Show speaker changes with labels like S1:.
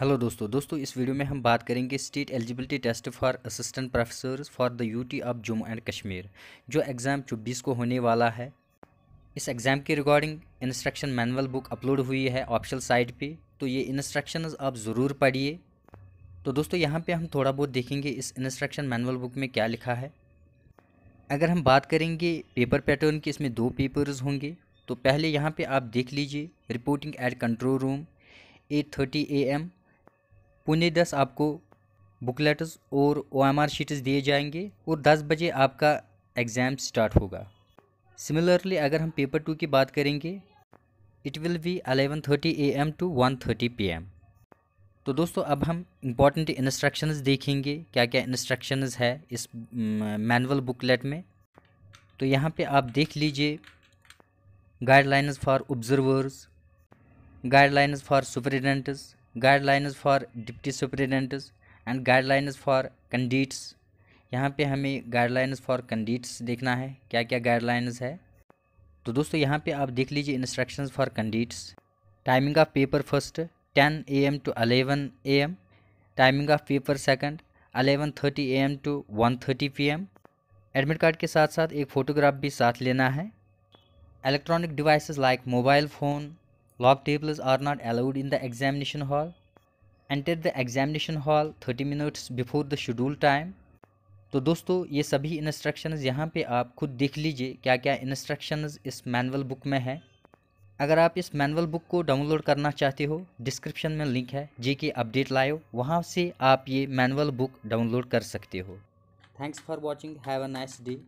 S1: Hello दोस्तों दोस्तों इस वीडियो में हम बात करेंगे state eligibility test for assistant professor for the UT of Jammu and Kashmir जो एग्ज़ाम चौबीस को होने वाला है इस एग्ज़ाम के regarding instruction manual book upload हुई है ऑफिशियल साइट पे तो ये इंस्ट्रक्शन आप ज़रूर पढ़िए तो दोस्तों यहाँ पर हम थोड़ा बहुत देखेंगे इस इंस्ट्रक्शन मैनुअल बुक में क्या लिखा है अगर हम बात करेंगे पेपर पैटर्न की इसमें दो पेपर्स होंगे तो पहले यहाँ पर आप देख लीजिए reporting at control room 8:30 A M पौने दस आपको बुकलेट्स और ओ एम आर शीट्स दिए जाएंगे और दस बजे आपका एग्ज़ाम स्टार्ट होगा सिमिलरली अगर हम पेपर टू की बात करेंगे it will be eleven thirty A M to one thirty P M तो दोस्तों अब हम इम्पॉर्टेंट इंस्ट्रक्शंस देखेंगे क्या क्या इंस्ट्रक्शंस है इस मैनुअल बुकलेट में तो यहाँ पे आप देख लीजिए guidelines for observers guidelines for superintendents guidelines for deputy superintendents and guidelines for candidates यहाँ पे हमें गाइडलाइंस फॉर कंडीट्स देखना है क्या क्या गाइडलाइंस है तो दोस्तों यहाँ पे आप देख लीजिए instructions for candidates timing of paper first ten A M to eleven A M timing of paper second eleven thirty A M to one thirty P M admit card के साथ साथ एक फ़ोटोग्राफ भी साथ लेना है electronic devices like mobile phone Log tables are not allowed in the examination hall. Enter the examination hall 30 minutes before the schedule time. तो दोस्तों ये सभी इंस्ट्रक्शंस यहाँ पे आप खुद देख लीजिए क्या क्या इंस्ट्रक्शंस इस मैनुअल बुक में है अगर आप इस मैनुअल बुक को डाउनलोड करना चाहते हो डिस्क्रिप्शन में लिंक है जे के अपडेट लाओ वहाँ से आप ये मैनुअल बुक डाउनलोड कर सकते हो thanks for watching have a nice day